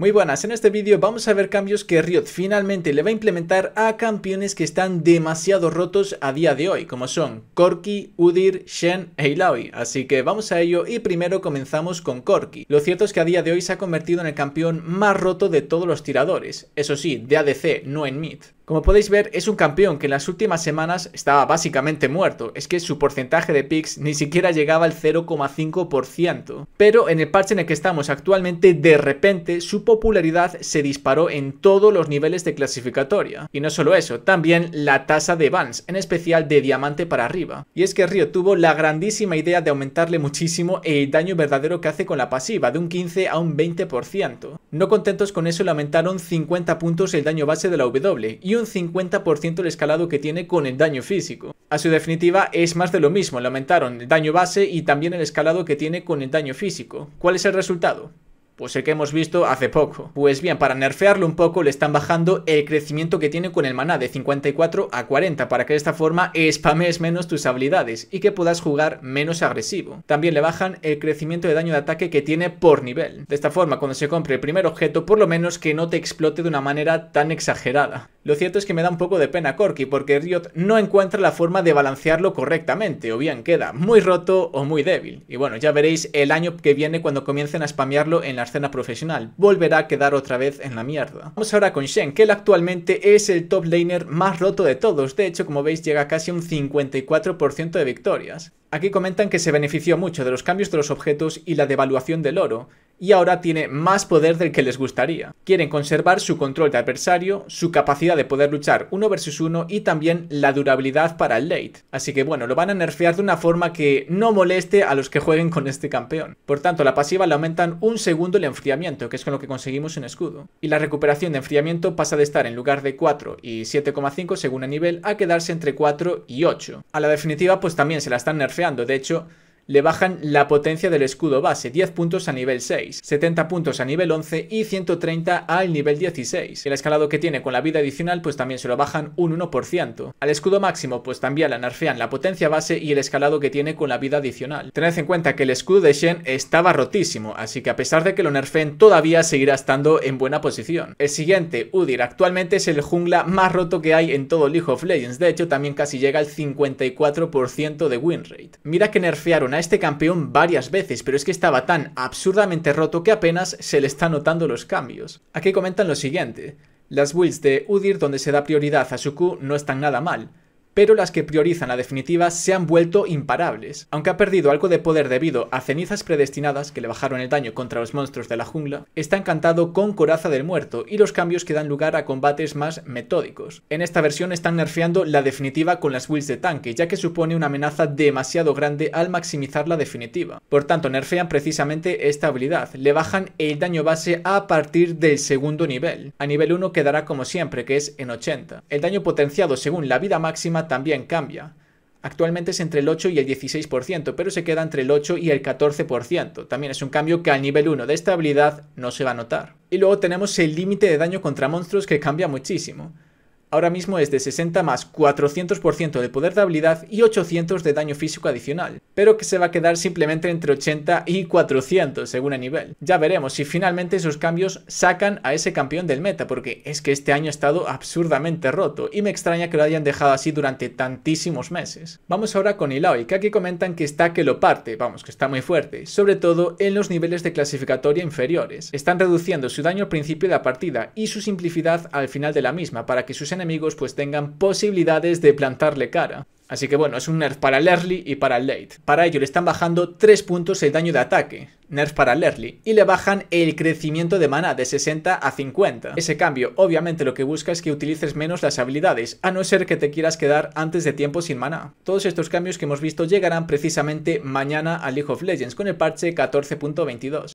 Muy buenas, en este vídeo vamos a ver cambios que Riot finalmente le va a implementar a campeones que están demasiado rotos a día de hoy, como son Corki, Udir, Shen e Illaoi. Así que vamos a ello y primero comenzamos con Corki. Lo cierto es que a día de hoy se ha convertido en el campeón más roto de todos los tiradores, eso sí, de ADC, no en mid. Como podéis ver, es un campeón que en las últimas semanas estaba básicamente muerto, es que su porcentaje de picks ni siquiera llegaba al 0,5%. Pero en el parche en el que estamos actualmente, de repente, su popularidad se disparó en todos los niveles de clasificatoria. Y no solo eso, también la tasa de Vans, en especial de diamante para arriba. Y es que Río tuvo la grandísima idea de aumentarle muchísimo el daño verdadero que hace con la pasiva, de un 15 a un 20%. No contentos con eso, le aumentaron 50 puntos el daño base de la W y un 50% el escalado que tiene con el daño físico. A su definitiva, es más de lo mismo, le aumentaron el daño base y también el escalado que tiene con el daño físico. ¿Cuál es el resultado? Pues el que hemos visto hace poco. Pues bien, para nerfearlo un poco le están bajando el crecimiento que tiene con el maná de 54 a 40 para que de esta forma spames menos tus habilidades y que puedas jugar menos agresivo. También le bajan el crecimiento de daño de ataque que tiene por nivel. De esta forma, cuando se compre el primer objeto, por lo menos que no te explote de una manera tan exagerada. Lo cierto es que me da un poco de pena Corky, porque Riot no encuentra la forma de balancearlo correctamente, o bien queda muy roto o muy débil. Y bueno, ya veréis el año que viene cuando comiencen a spamearlo en la escena profesional, volverá a quedar otra vez en la mierda. Vamos ahora con Shen, que él actualmente es el top laner más roto de todos, de hecho como veis llega a casi un 54% de victorias. Aquí comentan que se benefició mucho de los cambios de los objetos y la devaluación del oro, y ahora tiene más poder del que les gustaría. Quieren conservar su control de adversario, su capacidad de poder luchar uno versus uno y también la durabilidad para el late. Así que bueno, lo van a nerfear de una forma que no moleste a los que jueguen con este campeón. Por tanto, la pasiva le aumentan un segundo el enfriamiento, que es con lo que conseguimos un escudo. Y la recuperación de enfriamiento pasa de estar en lugar de 4 y 7,5 según el nivel a quedarse entre 4 y 8. A la definitiva pues también se la están nerfeando, de hecho le bajan la potencia del escudo base, 10 puntos a nivel 6, 70 puntos a nivel 11 y 130 al nivel 16. El escalado que tiene con la vida adicional pues también se lo bajan un 1%. Al escudo máximo pues también la nerfean la potencia base y el escalado que tiene con la vida adicional. Tened en cuenta que el escudo de Shen estaba rotísimo, así que a pesar de que lo nerfeen todavía seguirá estando en buena posición. El siguiente, Udir, actualmente es el jungla más roto que hay en todo League of Legends, de hecho también casi llega al 54% de win rate. Mira que nerfearon a este campeón varias veces, pero es que estaba tan absurdamente roto que apenas se le está notando los cambios. Aquí comentan lo siguiente. Las builds de Udir donde se da prioridad a su no están nada mal, pero las que priorizan la definitiva se han vuelto imparables. Aunque ha perdido algo de poder debido a cenizas predestinadas que le bajaron el daño contra los monstruos de la jungla, está encantado con Coraza del Muerto y los cambios que dan lugar a combates más metódicos. En esta versión están nerfeando la definitiva con las wheels de tanque, ya que supone una amenaza demasiado grande al maximizar la definitiva. Por tanto, nerfean precisamente esta habilidad, le bajan el daño base a partir del segundo nivel. A nivel 1 quedará como siempre, que es en 80. El daño potenciado según la vida máxima también cambia. Actualmente es entre el 8 y el 16%, pero se queda entre el 8 y el 14%. También es un cambio que al nivel 1 de estabilidad no se va a notar. Y luego tenemos el límite de daño contra monstruos que cambia muchísimo ahora mismo es de 60 más 400% de poder de habilidad y 800 de daño físico adicional, pero que se va a quedar simplemente entre 80 y 400 según el nivel. Ya veremos si finalmente esos cambios sacan a ese campeón del meta, porque es que este año ha estado absurdamente roto y me extraña que lo hayan dejado así durante tantísimos meses. Vamos ahora con Illaoi, que aquí comentan que está que lo parte, vamos, que está muy fuerte, sobre todo en los niveles de clasificatoria inferiores. Están reduciendo su daño al principio de la partida y su simplicidad al final de la misma para que sus enemigos pues tengan posibilidades de plantarle cara. Así que bueno, es un nerf para el early y para el late. Para ello le están bajando 3 puntos el daño de ataque, nerf para el early, y le bajan el crecimiento de mana de 60 a 50. Ese cambio obviamente lo que busca es que utilices menos las habilidades, a no ser que te quieras quedar antes de tiempo sin mana. Todos estos cambios que hemos visto llegarán precisamente mañana a League of Legends con el parche 14.22.